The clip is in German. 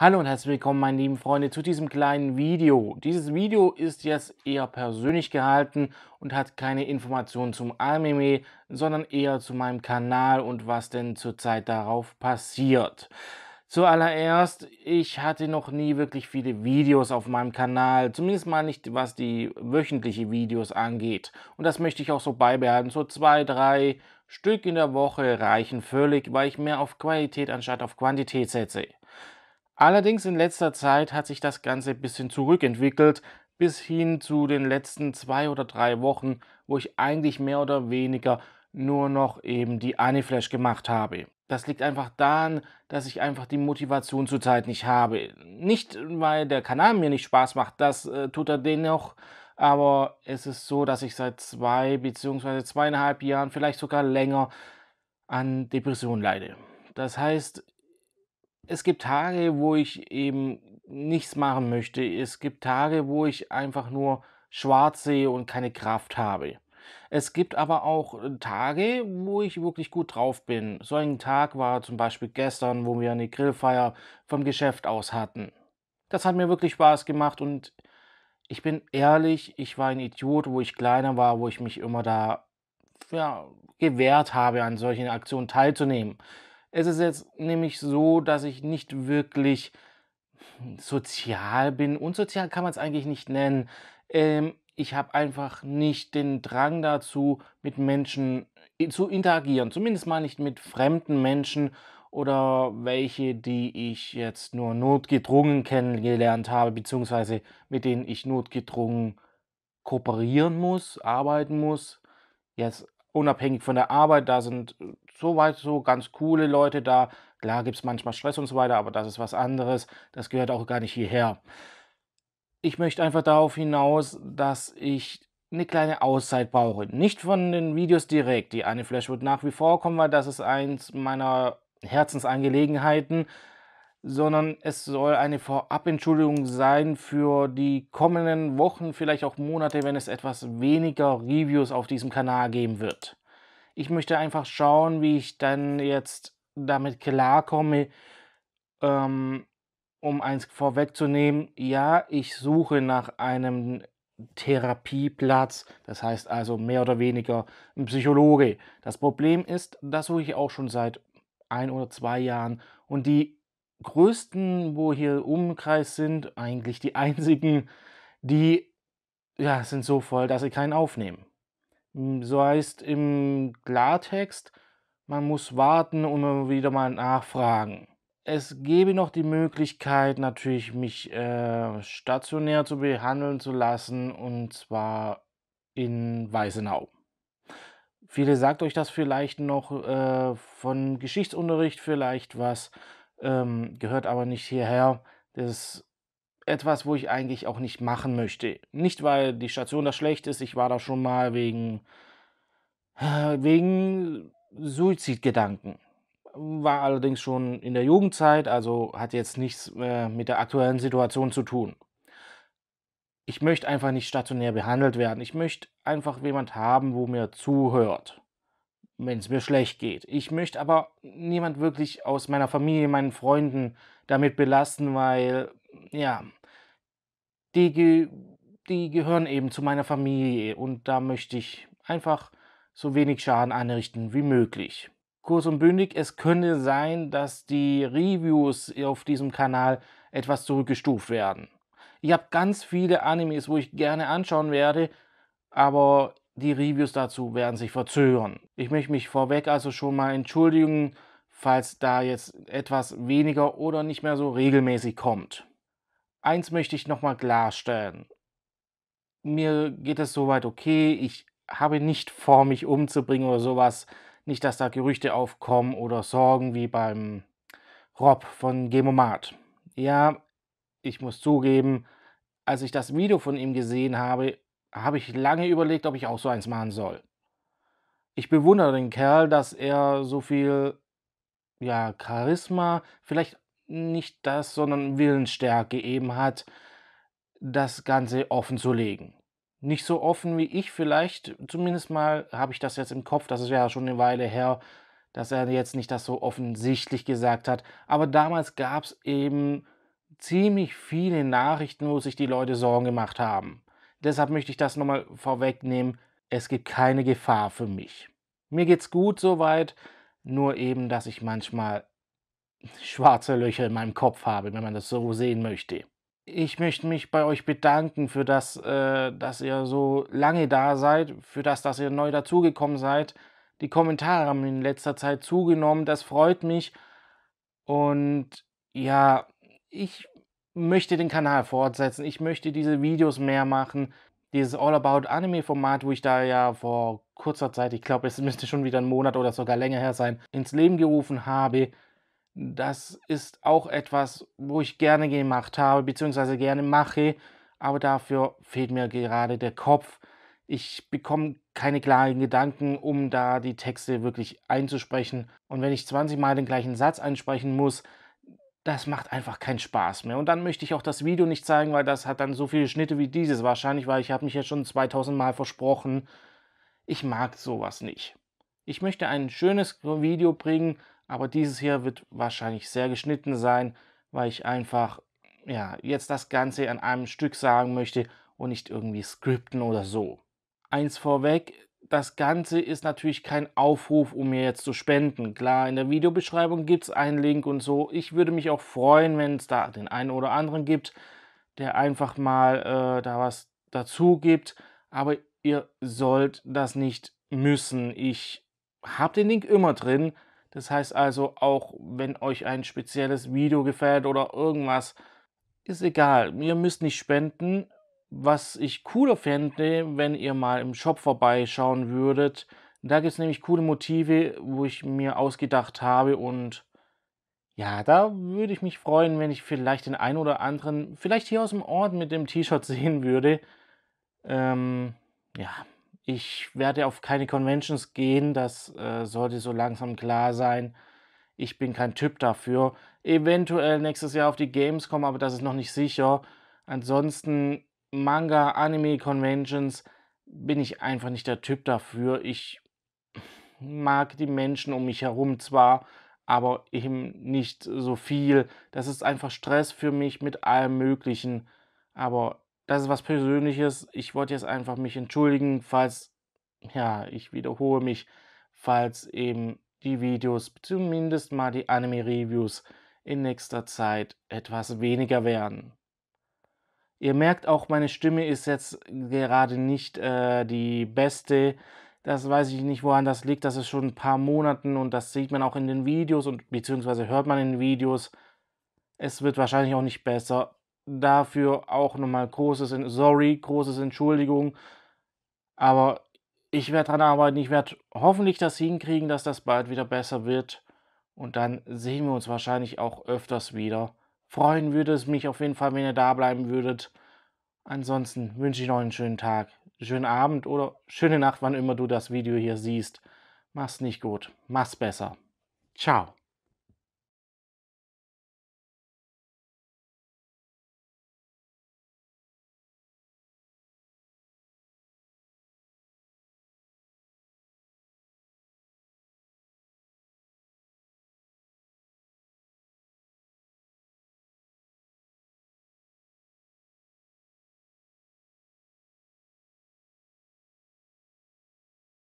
Hallo und herzlich willkommen, meine lieben Freunde, zu diesem kleinen Video. Dieses Video ist jetzt eher persönlich gehalten und hat keine Informationen zum Anime, sondern eher zu meinem Kanal und was denn zurzeit darauf passiert. Zuallererst, ich hatte noch nie wirklich viele Videos auf meinem Kanal, zumindest mal nicht, was die wöchentliche Videos angeht. Und das möchte ich auch so beibehalten, so zwei, drei Stück in der Woche reichen völlig, weil ich mehr auf Qualität anstatt auf Quantität setze. Allerdings in letzter Zeit hat sich das Ganze ein bisschen zurückentwickelt, bis hin zu den letzten zwei oder drei Wochen, wo ich eigentlich mehr oder weniger nur noch eben die Aniflash gemacht habe. Das liegt einfach daran, dass ich einfach die Motivation zurzeit nicht habe. Nicht, weil der Kanal mir nicht Spaß macht, das äh, tut er dennoch, aber es ist so, dass ich seit zwei bzw. zweieinhalb Jahren, vielleicht sogar länger, an Depressionen leide. Das heißt, es gibt Tage, wo ich eben nichts machen möchte. Es gibt Tage, wo ich einfach nur schwarz sehe und keine Kraft habe. Es gibt aber auch äh, Tage, wo ich wirklich gut drauf bin. So ein Tag war zum Beispiel gestern, wo wir eine Grillfeier vom Geschäft aus hatten. Das hat mir wirklich Spaß gemacht und ich bin ehrlich, ich war ein Idiot, wo ich kleiner war, wo ich mich immer da ja, gewehrt habe, an solchen Aktionen teilzunehmen. Es ist jetzt nämlich so, dass ich nicht wirklich sozial bin. Unsozial kann man es eigentlich nicht nennen. Ähm, ich habe einfach nicht den Drang dazu, mit Menschen zu interagieren. Zumindest mal nicht mit fremden Menschen oder welche, die ich jetzt nur notgedrungen kennengelernt habe, beziehungsweise mit denen ich notgedrungen kooperieren muss, arbeiten muss. Jetzt unabhängig von der Arbeit, da sind äh, soweit so ganz coole Leute da. Klar gibt es manchmal Stress und so weiter, aber das ist was anderes. Das gehört auch gar nicht hierher. Ich möchte einfach darauf hinaus, dass ich eine kleine Auszeit brauche. Nicht von den Videos direkt, die eine Flash wird nach wie vor kommen, weil das ist eins meiner Herzensangelegenheiten, sondern es soll eine Vorabentschuldigung sein für die kommenden Wochen, vielleicht auch Monate, wenn es etwas weniger Reviews auf diesem Kanal geben wird. Ich möchte einfach schauen, wie ich dann jetzt damit klarkomme, ähm, um eins vorwegzunehmen. Ja, ich suche nach einem Therapieplatz, das heißt also mehr oder weniger ein Psychologe. Das Problem ist, das suche ich auch schon seit ein oder zwei Jahren und die größten, wo hier Umkreis sind, eigentlich die einzigen, die ja, sind so voll, dass sie keinen aufnehmen. Hm, so heißt im Klartext, man muss warten und wieder mal nachfragen. Es gäbe noch die Möglichkeit, natürlich mich äh, stationär zu behandeln zu lassen und zwar in Weisenau. Viele sagt euch das vielleicht noch äh, von Geschichtsunterricht vielleicht was, ähm, gehört aber nicht hierher. Das etwas, wo ich eigentlich auch nicht machen möchte. Nicht, weil die Station da schlecht ist, ich war da schon mal wegen, äh, wegen Suizidgedanken. War allerdings schon in der Jugendzeit, also hat jetzt nichts äh, mit der aktuellen Situation zu tun. Ich möchte einfach nicht stationär behandelt werden. Ich möchte einfach jemand haben, wo mir zuhört, wenn es mir schlecht geht. Ich möchte aber niemand wirklich aus meiner Familie, meinen Freunden damit belasten, weil ja, die, die gehören eben zu meiner Familie und da möchte ich einfach so wenig Schaden anrichten wie möglich. Kurz und bündig, es könnte sein, dass die Reviews auf diesem Kanal etwas zurückgestuft werden. Ich habe ganz viele Animes, wo ich gerne anschauen werde, aber die Reviews dazu werden sich verzögern. Ich möchte mich vorweg also schon mal entschuldigen, falls da jetzt etwas weniger oder nicht mehr so regelmäßig kommt eins möchte ich nochmal klarstellen. Mir geht es soweit okay. Ich habe nicht vor, mich umzubringen oder sowas. Nicht, dass da Gerüchte aufkommen oder Sorgen wie beim Rob von Gemomat. Ja, ich muss zugeben, als ich das Video von ihm gesehen habe, habe ich lange überlegt, ob ich auch so eins machen soll. Ich bewundere den Kerl, dass er so viel ja, Charisma, vielleicht nicht das, sondern Willensstärke eben hat, das Ganze offen zu legen. Nicht so offen wie ich vielleicht, zumindest mal habe ich das jetzt im Kopf, das ist ja schon eine Weile her, dass er jetzt nicht das so offensichtlich gesagt hat. Aber damals gab es eben ziemlich viele Nachrichten, wo sich die Leute Sorgen gemacht haben. Deshalb möchte ich das nochmal vorwegnehmen. Es gibt keine Gefahr für mich. Mir geht's gut soweit, nur eben, dass ich manchmal schwarze Löcher in meinem Kopf habe, wenn man das so sehen möchte. Ich möchte mich bei euch bedanken für das, äh, dass ihr so lange da seid, für das, dass ihr neu dazugekommen seid. Die Kommentare haben in letzter Zeit zugenommen, das freut mich. Und ja, ich möchte den Kanal fortsetzen. Ich möchte diese Videos mehr machen. Dieses All About Anime Format, wo ich da ja vor kurzer Zeit, ich glaube, es müsste schon wieder ein Monat oder sogar länger her sein, ins Leben gerufen habe. Das ist auch etwas, wo ich gerne gemacht habe, beziehungsweise gerne mache, aber dafür fehlt mir gerade der Kopf. Ich bekomme keine klaren Gedanken, um da die Texte wirklich einzusprechen. Und wenn ich 20 Mal den gleichen Satz einsprechen muss, das macht einfach keinen Spaß mehr. Und dann möchte ich auch das Video nicht zeigen, weil das hat dann so viele Schnitte wie dieses wahrscheinlich, weil ich habe mich ja schon 2000 Mal versprochen. Ich mag sowas nicht. Ich möchte ein schönes Video bringen, aber dieses hier wird wahrscheinlich sehr geschnitten sein, weil ich einfach ja, jetzt das Ganze an einem Stück sagen möchte und nicht irgendwie skripten oder so. Eins vorweg, das Ganze ist natürlich kein Aufruf, um mir jetzt zu spenden. Klar, in der Videobeschreibung gibt es einen Link und so. Ich würde mich auch freuen, wenn es da den einen oder anderen gibt, der einfach mal äh, da was dazu gibt. Aber ihr sollt das nicht müssen. Ich habe den Link immer drin, das heißt also, auch wenn euch ein spezielles Video gefällt oder irgendwas, ist egal. Ihr müsst nicht spenden. Was ich cooler fände, wenn ihr mal im Shop vorbeischauen würdet. Da gibt es nämlich coole Motive, wo ich mir ausgedacht habe und ja, da würde ich mich freuen, wenn ich vielleicht den einen oder anderen, vielleicht hier aus dem Ort mit dem T-Shirt sehen würde. Ähm, ja, ich werde auf keine Conventions gehen, das äh, sollte so langsam klar sein. Ich bin kein Typ dafür. Eventuell nächstes Jahr auf die Games kommen, aber das ist noch nicht sicher. Ansonsten Manga, Anime, Conventions bin ich einfach nicht der Typ dafür. Ich mag die Menschen um mich herum zwar, aber eben nicht so viel. Das ist einfach Stress für mich mit allem Möglichen. Aber das ist was Persönliches. Ich wollte jetzt einfach mich entschuldigen, falls, ja, ich wiederhole mich, falls eben die Videos, zumindest mal die Anime-Reviews, in nächster Zeit etwas weniger werden. Ihr merkt auch, meine Stimme ist jetzt gerade nicht äh, die beste. Das weiß ich nicht, woran das liegt. Das ist schon ein paar Monaten und das sieht man auch in den Videos und beziehungsweise hört man in den Videos. Es wird wahrscheinlich auch nicht besser dafür auch nochmal großes Sorry, großes Entschuldigung. Aber ich werde dran arbeiten. Ich werde hoffentlich das hinkriegen, dass das bald wieder besser wird. Und dann sehen wir uns wahrscheinlich auch öfters wieder. Freuen würde es mich auf jeden Fall, wenn ihr da bleiben würdet. Ansonsten wünsche ich noch einen schönen Tag, schönen Abend oder schöne Nacht, wann immer du das Video hier siehst. Mach's nicht gut, mach's besser. Ciao.